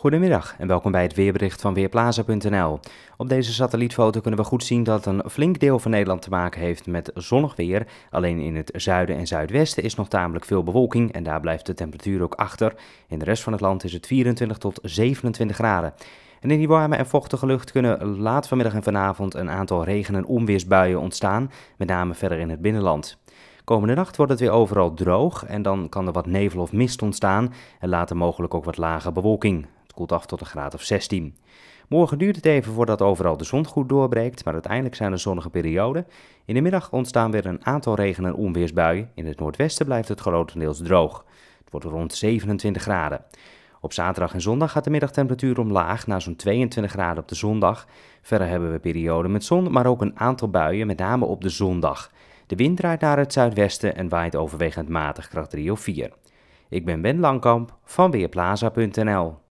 Goedemiddag en welkom bij het weerbericht van Weerplaza.nl. Op deze satellietfoto kunnen we goed zien dat een flink deel van Nederland te maken heeft met zonnig weer. Alleen in het zuiden en zuidwesten is nog tamelijk veel bewolking en daar blijft de temperatuur ook achter. In de rest van het land is het 24 tot 27 graden. En in die warme en vochtige lucht kunnen laat vanmiddag en vanavond een aantal regen- en onweersbuien ontstaan, met name verder in het binnenland. Komende nacht wordt het weer overal droog en dan kan er wat nevel of mist ontstaan en later mogelijk ook wat lage bewolking af tot een graad of 16. Morgen duurt het even voordat overal de zon goed doorbreekt, maar uiteindelijk zijn er zonnige perioden. In de middag ontstaan weer een aantal regen- en onweersbuien. In het noordwesten blijft het grotendeels droog. Het wordt rond 27 graden. Op zaterdag en zondag gaat de middagtemperatuur omlaag naar zo'n 22 graden op de zondag. Verder hebben we perioden met zon, maar ook een aantal buien, met name op de zondag. De wind draait naar het zuidwesten en waait overwegend matig kracht 3 of 4. Ik ben Ben Langkamp van Weerplaza.nl.